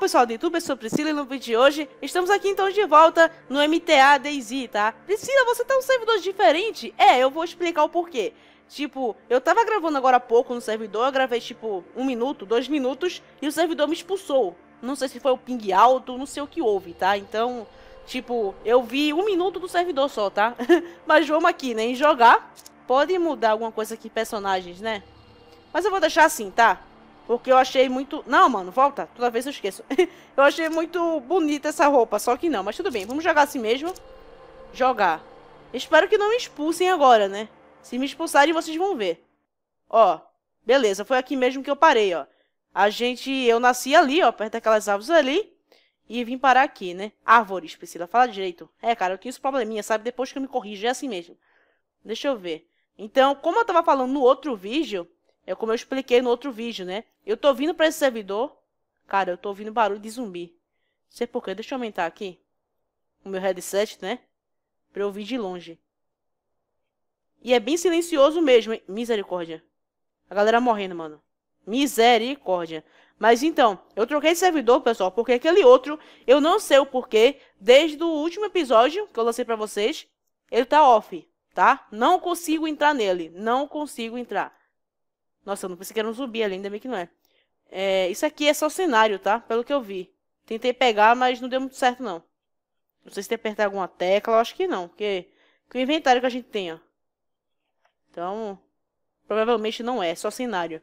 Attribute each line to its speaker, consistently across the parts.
Speaker 1: pessoal do YouTube, eu sou Priscila e no vídeo de hoje estamos aqui então de volta no MTA Daisy, tá? Priscila, você tá um servidor diferente? É, eu vou explicar o porquê. Tipo, eu tava gravando agora há pouco no servidor, eu gravei tipo um minuto, dois minutos e o servidor me expulsou. Não sei se foi o ping alto, não sei o que houve, tá? Então, tipo, eu vi um minuto do servidor só, tá? Mas vamos aqui, né? Em jogar, pode mudar alguma coisa aqui, personagens, né? Mas eu vou deixar assim, tá? Porque eu achei muito... Não, mano, volta. Toda vez eu esqueço. eu achei muito bonita essa roupa, só que não. Mas tudo bem, vamos jogar assim mesmo. Jogar. Espero que não me expulsem agora, né? Se me expulsarem, vocês vão ver. Ó, beleza, foi aqui mesmo que eu parei, ó. A gente... Eu nasci ali, ó, perto daquelas árvores ali. E vim parar aqui, né? Árvores, Priscila, fala direito. É, cara, eu tenho esse probleminha, sabe? Depois que eu me corrijo, é assim mesmo. Deixa eu ver. Então, como eu tava falando no outro vídeo, é como eu expliquei no outro vídeo, né? Eu tô vindo para esse servidor. Cara, eu tô ouvindo barulho de zumbi. Não sei porquê. Deixa eu aumentar aqui. O meu headset, né? Pra eu ouvir de longe. E é bem silencioso mesmo, hein? Misericórdia. A galera morrendo, mano. Misericórdia. Mas então, eu troquei de servidor, pessoal, porque aquele outro, eu não sei o porquê, desde o último episódio que eu lancei pra vocês, ele tá off, tá? Não consigo entrar nele, não consigo entrar. Nossa, eu não pensei que era um zumbi ali, ainda bem que não é. é. Isso aqui é só cenário, tá? Pelo que eu vi. Tentei pegar, mas não deu muito certo, não. Não sei se tem que apertar alguma tecla, eu acho que não. Porque que o inventário que a gente tem, ó. Então, provavelmente não é, só cenário.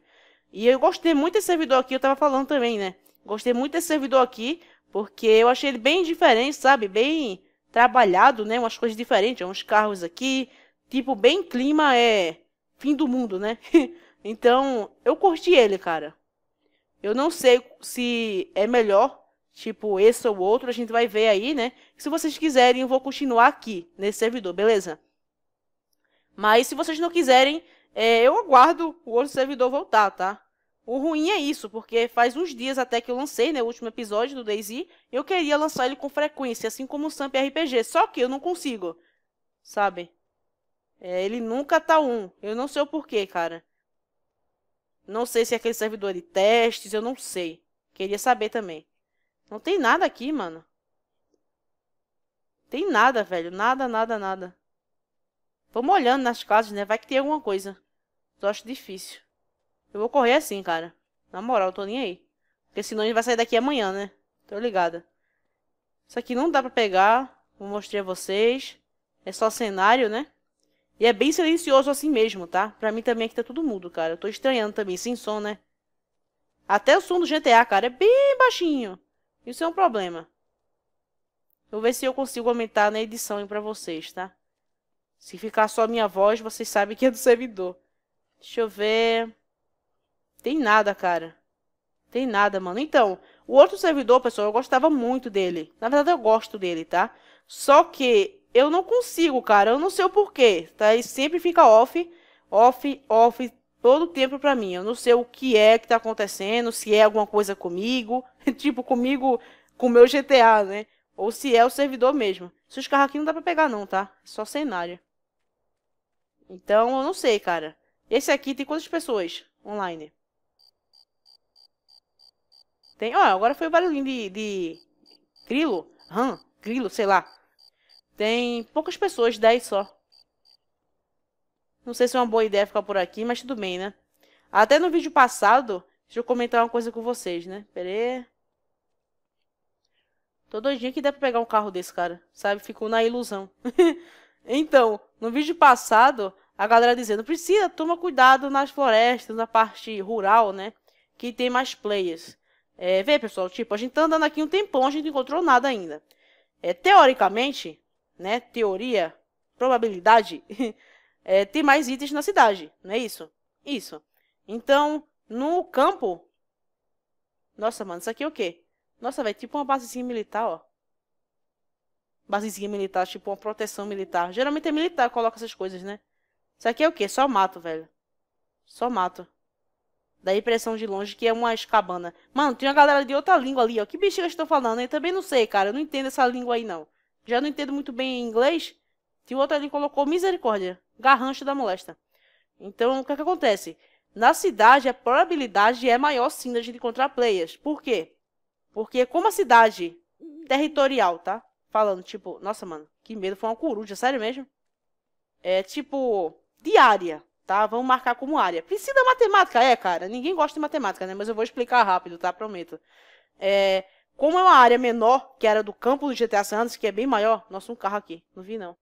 Speaker 1: E eu gostei muito desse servidor aqui, eu tava falando também, né? Gostei muito desse servidor aqui, porque eu achei ele bem diferente, sabe? Bem trabalhado, né? Umas coisas diferentes, uns carros aqui. Tipo, bem clima é fim do mundo, né? então, eu curti ele, cara. Eu não sei se é melhor, tipo, esse ou outro, a gente vai ver aí, né? Se vocês quiserem, eu vou continuar aqui, nesse servidor, beleza? Mas se vocês não quiserem, é, eu aguardo o outro servidor voltar, tá? O ruim é isso, porque faz uns dias até que eu lancei né, o último episódio do DayZ, eu queria lançar ele com frequência, assim como o Samp RPG, só que eu não consigo, sabe? É, ele nunca tá um. Eu não sei o porquê, cara. Não sei se é aquele servidor de testes, eu não sei. Queria saber também. Não tem nada aqui, mano. Tem nada, velho. Nada, nada, nada. Vamos olhando nas casas, né? Vai que tem alguma coisa. Eu acho difícil. Eu vou correr assim, cara. Na moral, eu tô nem aí. Porque senão ele vai sair daqui amanhã, né? Tô ligada. Isso aqui não dá pra pegar. Vou mostrar a vocês. É só cenário, né? E é bem silencioso assim mesmo, tá? Pra mim também aqui tá tudo mudo, cara. Eu tô estranhando também, sem som, né? Até o som do GTA, cara, é bem baixinho. Isso é um problema. Eu vou ver se eu consigo aumentar na edição aí pra vocês, tá? Se ficar só a minha voz, vocês sabem que é do servidor. Deixa eu ver... Tem nada, cara. Tem nada, mano. Então, o outro servidor, pessoal, eu gostava muito dele. Na verdade, eu gosto dele, tá? Só que eu não consigo, cara. Eu não sei o porquê, tá? E sempre fica off, off, off todo o tempo pra mim. Eu não sei o que é que tá acontecendo, se é alguma coisa comigo, tipo comigo, com o meu GTA, né? Ou se é o servidor mesmo. Se os carros aqui não dá pra pegar não, tá? É só cenário. Então, eu não sei, cara. Esse aqui tem quantas pessoas online? Tem... Ó, oh, agora foi o barulhinho de... de... Grilo? Hum, grilo, sei lá. Tem poucas pessoas, 10 só. Não sei se é uma boa ideia ficar por aqui, mas tudo bem, né? Até no vídeo passado, deixa eu comentar uma coisa com vocês, né? Pera aí. Tô doidinha que dá pra pegar um carro desse, cara. Sabe? Ficou na ilusão. então, no vídeo passado, a galera dizendo, precisa, toma cuidado nas florestas, na parte rural, né? Que tem mais players. É, vê, pessoal, tipo, a gente tá andando aqui um tempão, a gente não encontrou nada ainda. É, teoricamente, né, teoria, probabilidade, é, tem mais itens na cidade, não é isso? Isso. Então, no campo... Nossa, mano, isso aqui é o quê? Nossa, velho, tipo uma basezinha militar, ó. Basezinha militar, tipo uma proteção militar. Geralmente é militar que coloca essas coisas, né? Isso aqui é o quê? Só mato, velho. Só mato. Da impressão de longe que é uma escabana. Mano, tem uma galera de outra língua ali, ó. Que bexiga estão falando? Eu também não sei, cara. Eu não entendo essa língua aí, não já não entendo muito bem inglês, e o outro ali colocou misericórdia, garrancho da molesta. Então, o que, é que acontece? Na cidade, a probabilidade é maior sim da gente encontrar players. Por quê? Porque como a cidade territorial, tá? Falando, tipo, nossa, mano, que medo, foi uma coruja, sério mesmo? É, tipo, diária, tá? Vamos marcar como área. Precisa matemática, é, cara. Ninguém gosta de matemática, né? Mas eu vou explicar rápido, tá? Prometo. É, como é uma área menor, que era do campo do GTA San Andreas, que é bem maior... Nossa, um carro aqui. Não vi, não.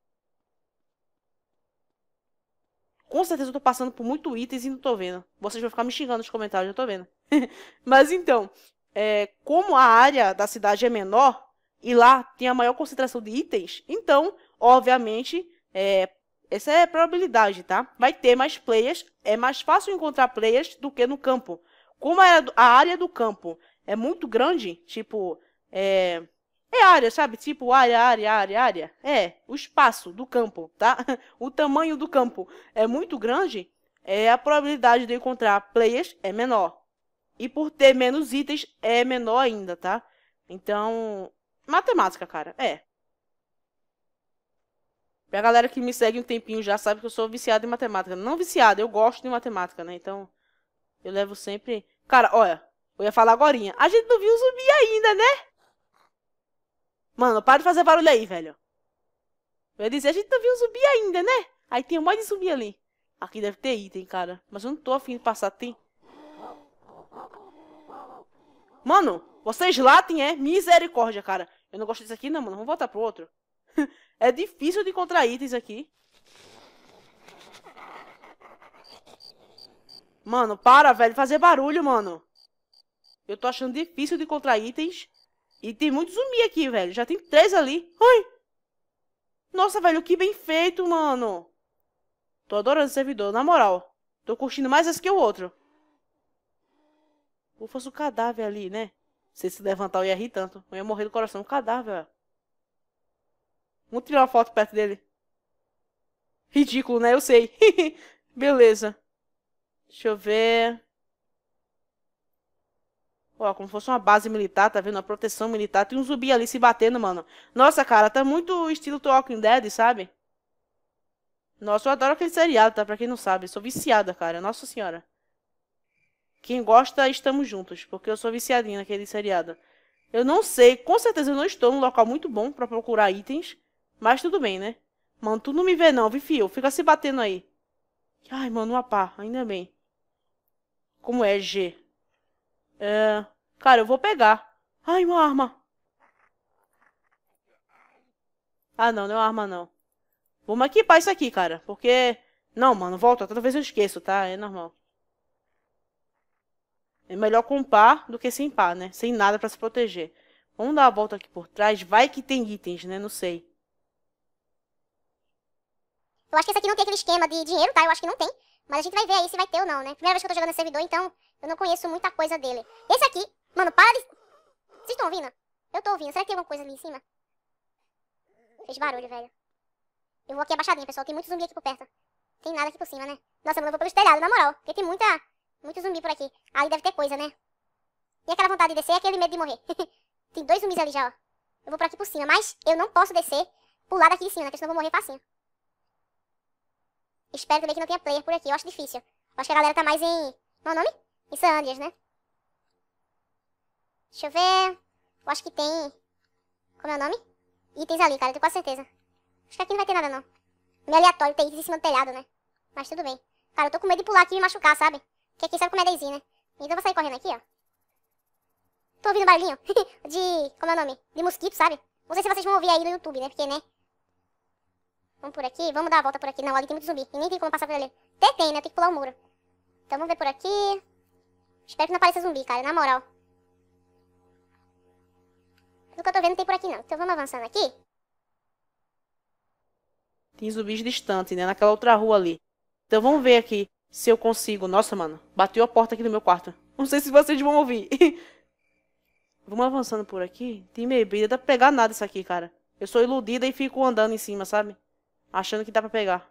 Speaker 1: Com certeza eu tô passando por muito itens e não tô vendo. Vocês vão ficar me xingando nos comentários, eu tô vendo. Mas então, é, como a área da cidade é menor e lá tem a maior concentração de itens, então, obviamente, é, essa é a probabilidade, tá? Vai ter mais players, é mais fácil encontrar players do que no campo. Como a área do campo é muito grande, tipo, é, é área, sabe? Tipo, área, área, área, área. É, o espaço do campo, tá? o tamanho do campo é muito grande, é, a probabilidade de encontrar players é menor. E por ter menos itens, é menor ainda, tá? Então, matemática, cara, é. Pra galera que me segue um tempinho já sabe que eu sou viciado em matemática. Não viciado, eu gosto de matemática, né? Então, eu levo sempre... Cara, olha, eu ia falar agora. A gente não viu zumbi ainda, né? Mano, para de fazer barulho aí, velho. Eu ia dizer, a gente não viu zumbi ainda, né? Aí tem um monte de zumbi ali. Aqui deve ter item, cara. Mas eu não tô afim de passar, tem. Mano, vocês latem, é? Misericórdia, cara. Eu não gosto disso aqui, não, mano. Vamos voltar pro outro. é difícil de encontrar itens aqui. Mano, para, velho. Fazer barulho, mano. Eu tô achando difícil de encontrar itens. E tem muito zumbi aqui, velho. Já tem três ali. Ai! Nossa, velho, que bem feito, mano. Tô adorando o servidor, na moral. Tô curtindo mais esse que o outro. Ou fosse o cadáver ali, né? Se se levantar, eu ia rir tanto. Eu ia morrer do coração. cadáver, Vamos tirar uma foto perto dele. Ridículo, né? Eu sei. Beleza. Deixa eu ver. Ó, como fosse uma base militar, tá vendo? Uma proteção militar. Tem um zumbi ali se batendo, mano. Nossa, cara, tá muito estilo Talking Dead, sabe? Nossa, eu adoro aquele seriado, tá? Pra quem não sabe, sou viciada, cara. Nossa senhora. Quem gosta, estamos juntos, porque eu sou viciadinha naquele seriado. Eu não sei, com certeza eu não estou num local muito bom para procurar itens, mas tudo bem, né? Mano, tu não me vê não, vi fio, fica se batendo aí. Ai, mano, uma pá, ainda bem. Como é, G? É. Cara, eu vou pegar. Ai, uma arma. Ah, não, não é uma arma, não. Vamos equipar isso aqui, cara. Porque... Não, mano, volta. Toda vez eu esqueço, tá? É normal. É melhor com par do que sem par, né? Sem nada pra se proteger. Vamos dar uma volta aqui por trás. Vai que tem itens, né? Não sei.
Speaker 2: Eu acho que esse aqui não tem aquele esquema de dinheiro, tá? Eu acho que não tem. Mas a gente vai ver aí se vai ter ou não, né? Primeira vez que eu tô jogando servidor, então eu não conheço muita coisa dele. Esse aqui, mano, para de... Vocês estão ouvindo? Eu tô ouvindo. Será que tem alguma coisa ali em cima? Fez barulho, velho. Eu vou aqui abaixadinha, pessoal. Tem muito zumbi aqui por perto. Tem nada aqui por cima, né? Nossa, mano, eu vou pelo telhado, na moral. Porque tem muita... Muito zumbi por aqui. Ali deve ter coisa, né? E aquela vontade de descer é aquele medo de morrer. tem dois zumbis ali já, ó. Eu vou por aqui por cima, mas eu não posso descer, pular daqui de cima, né? Porque senão eu vou morrer facinho. Espero também que não tenha player por aqui. Eu acho difícil. Eu acho que a galera tá mais em... Qual é o nome? Isso é né? Deixa eu ver. Eu acho que tem... Como é o nome? Itens ali, cara. Eu tenho quase certeza. Acho que aqui não vai ter nada, não. Meio aleatório. Tem itens em cima do telhado, né? Mas tudo bem. Cara, eu tô com medo de pular aqui e me machucar, sabe? Porque aqui sabe como é Daisy, né? Então eu vou sair correndo aqui, ó. Tô ouvindo barulhinho de... Como é o nome? De mosquito, sabe? Não sei se vocês vão ouvir aí no YouTube, né? Porque, né? Vamos por aqui. Vamos dar a volta por aqui. Não, ali tem muito zumbi. E nem tem como passar por ali. Até tem, né? Tem que pular o um muro. Então vamos ver por aqui. Espero que não apareça zumbi, cara, na moral. Pelo que eu tô vendo, não tem por aqui não. Então vamos avançando aqui.
Speaker 1: Tem zumbis distantes, né? Naquela outra rua ali. Então vamos ver aqui se eu consigo. Nossa, mano. Bateu a porta aqui do meu quarto. Não sei se vocês vão ouvir. vamos avançando por aqui. Tem bebida. Dá pra pegar nada isso aqui, cara. Eu sou iludida e fico andando em cima, sabe? Achando que dá pra pegar.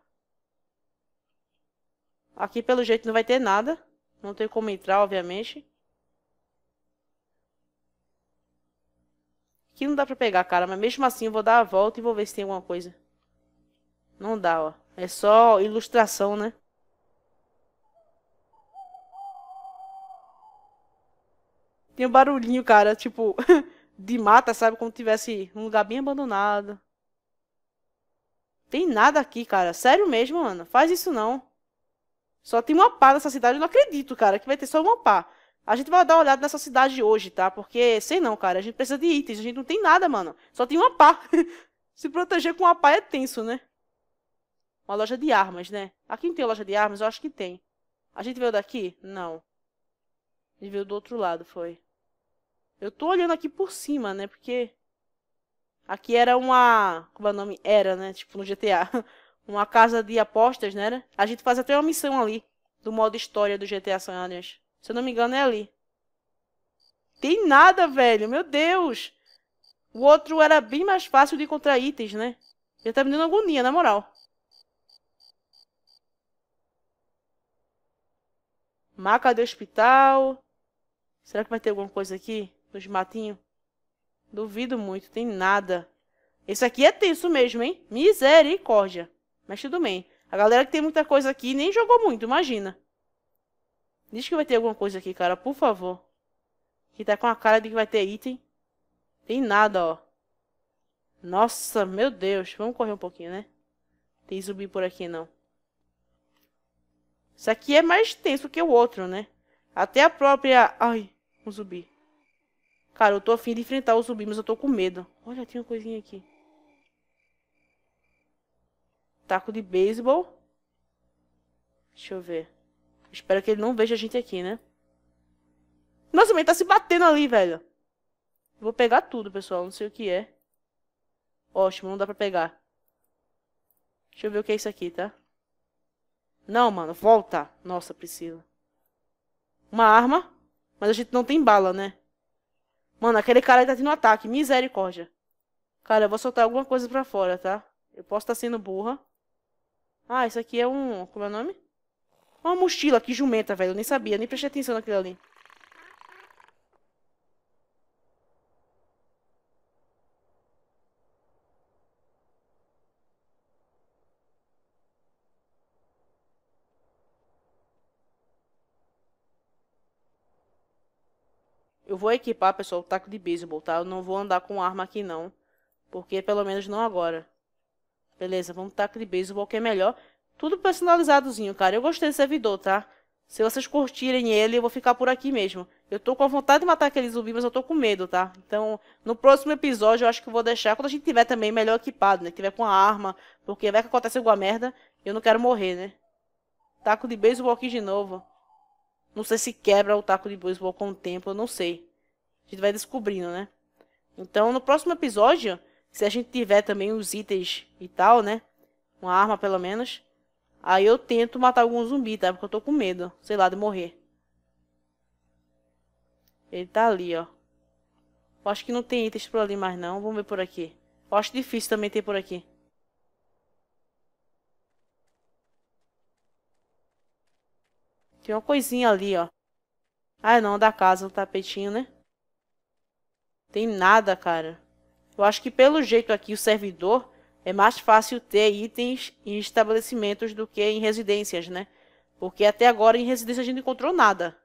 Speaker 1: Aqui, pelo jeito, não vai ter nada. Não tem como entrar, obviamente. Aqui não dá pra pegar, cara. Mas mesmo assim, eu vou dar a volta e vou ver se tem alguma coisa. Não dá, ó. É só ilustração, né? Tem um barulhinho, cara, tipo... de mata, sabe? Como tivesse um lugar bem abandonado. Tem nada aqui, cara. Sério mesmo, mano. Faz isso não. Só tem uma pá nessa cidade, eu não acredito, cara, que vai ter só uma pá. A gente vai dar uma olhada nessa cidade hoje, tá? Porque, sei não, cara, a gente precisa de itens, a gente não tem nada, mano. Só tem uma pá. Se proteger com uma pá é tenso, né? Uma loja de armas, né? Aqui não tem loja de armas? Eu acho que tem. A gente veio daqui? Não. A gente veio do outro lado, foi. Eu tô olhando aqui por cima, né? Porque... Aqui era uma... Como é o nome? Era, né? Tipo, no GTA. uma casa de apostas, né? A gente faz até uma missão ali, do modo história do GTA San Andreas. Se eu não me engano, é ali. Tem nada, velho. Meu Deus. O outro era bem mais fácil de encontrar itens, né? Já tá me dando agonia, na moral. Maca do hospital. Será que vai ter alguma coisa aqui? Nos matinhos? Duvido muito, tem nada. Esse aqui é tenso mesmo, hein? Misericórdia. Mas tudo bem. A galera que tem muita coisa aqui nem jogou muito, imagina. Diz que vai ter alguma coisa aqui, cara, por favor. Que tá com a cara de que vai ter item. Tem nada, ó. Nossa, meu Deus. Vamos correr um pouquinho, né? Tem zumbi por aqui, não. Isso aqui é mais tenso que o outro, né? Até a própria... Ai, um zumbi. Cara, eu tô afim de enfrentar o zumbi, mas eu tô com medo. Olha, tem uma coisinha aqui. Taco de beisebol. Deixa eu ver. Espero que ele não veja a gente aqui, né? Nossa, mas ele tá se batendo ali, velho. Vou pegar tudo, pessoal. Não sei o que é. Ótimo, não dá pra pegar. Deixa eu ver o que é isso aqui, tá? Não, mano, volta. Nossa, Priscila. Uma arma, mas a gente não tem bala, né? Mano, aquele cara tá tendo ataque. Misericórdia. Cara, eu vou soltar alguma coisa pra fora, tá? Eu posso estar tá sendo burra. Ah, isso aqui é um... Como é o nome? Uma mochila que jumenta, velho. Eu nem sabia, nem prestei atenção naquilo ali. Eu vou equipar, pessoal, o taco de beisebol, tá? Eu não vou andar com arma aqui, não. Porque, pelo menos, não agora. Beleza, vamos tacar beisebol que é melhor. Tudo personalizadozinho, cara. Eu gostei do servidor, tá? Se vocês curtirem ele, eu vou ficar por aqui mesmo. Eu tô com a vontade de matar aquele zumbi, mas eu tô com medo, tá? Então, no próximo episódio, eu acho que eu vou deixar quando a gente tiver também melhor equipado, né? tiver com a arma, porque vai que acontece alguma merda e eu não quero morrer, né? Taco de beisebol aqui de novo. Não sei se quebra o taco de beisebol com o tempo, eu não sei. A gente vai descobrindo, né? Então, no próximo episódio, se a gente tiver também os itens e tal, né? Uma arma, pelo menos. Aí eu tento matar algum zumbi, tá? Porque eu tô com medo, sei lá, de morrer. Ele tá ali, ó. Eu acho que não tem itens por ali mais, não. Vamos ver por aqui. Eu acho difícil também ter por aqui. Tem uma coisinha ali, ó. Ah, não, da casa, um tapetinho, né? Tem nada, cara. Eu acho que pelo jeito aqui o servidor é mais fácil ter itens em estabelecimentos do que em residências, né? Porque até agora em residência a gente encontrou nada.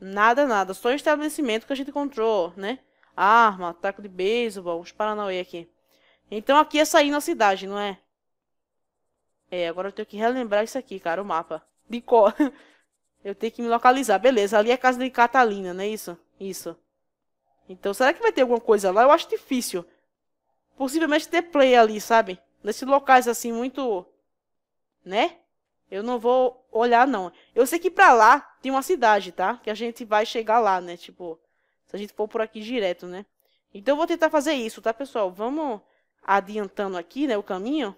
Speaker 1: Nada, nada. Só em estabelecimento que a gente encontrou, né? Arma, taco de beisebol, uns paranauê aqui. Então aqui é sair na cidade, não é? É, agora eu tenho que relembrar isso aqui, cara, o mapa. De cor. eu tenho que me localizar. Beleza, ali é a casa de Catalina, não é isso? Isso. Então, será que vai ter alguma coisa lá? Eu acho difícil. Possivelmente ter play ali, sabe? Nesses locais assim, muito. Né? Eu não vou olhar, não. Eu sei que pra lá tem uma cidade, tá? Que a gente vai chegar lá, né? Tipo, se a gente for por aqui direto, né? Então eu vou tentar fazer isso, tá, pessoal? Vamos adiantando aqui, né, o caminho.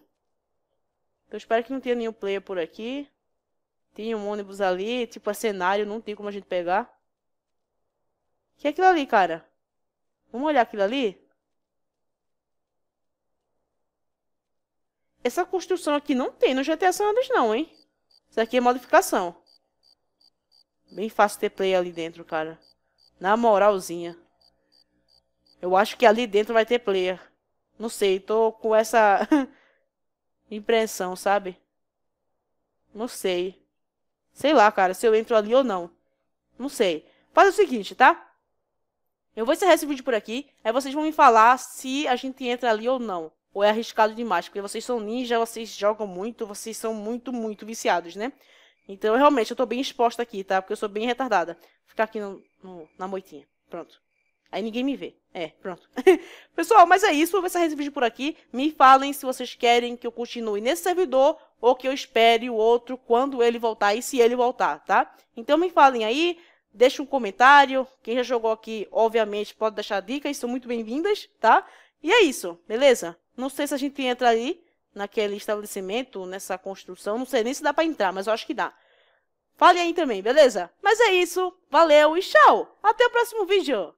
Speaker 1: Então, eu espero que não tenha nenhum player por aqui. Tem um ônibus ali, tipo, é cenário, não tem como a gente pegar. O que é aquilo ali, cara? Vamos olhar aquilo ali? Essa construção aqui não tem no GTA San Andreas não, hein? Isso aqui é modificação. Bem fácil ter play ali dentro, cara. Na moralzinha. Eu acho que ali dentro vai ter player. Não sei, tô com essa impressão, sabe? Não sei. Sei lá, cara, se eu entro ali ou não. Não sei. Faz o seguinte, tá? Eu vou encerrar esse vídeo por aqui, aí vocês vão me falar se a gente entra ali ou não. Ou é arriscado demais, porque vocês são ninja, vocês jogam muito, vocês são muito, muito viciados, né? Então, realmente, eu tô bem exposta aqui, tá? Porque eu sou bem retardada. Vou ficar aqui no, no, na moitinha. Pronto. Aí ninguém me vê. É, pronto. Pessoal, mas é isso. Eu vou encerrar esse vídeo por aqui. Me falem se vocês querem que eu continue nesse servidor ou que eu espere o outro quando ele voltar e se ele voltar, tá? Então me falem aí. Deixa um comentário. Quem já jogou aqui, obviamente, pode deixar dicas. São muito bem-vindas, tá? E é isso, beleza? Não sei se a gente entra ali naquele estabelecimento, nessa construção. Não sei nem se dá para entrar, mas eu acho que dá. Fale aí também, beleza? Mas é isso. Valeu e tchau. Até o próximo vídeo.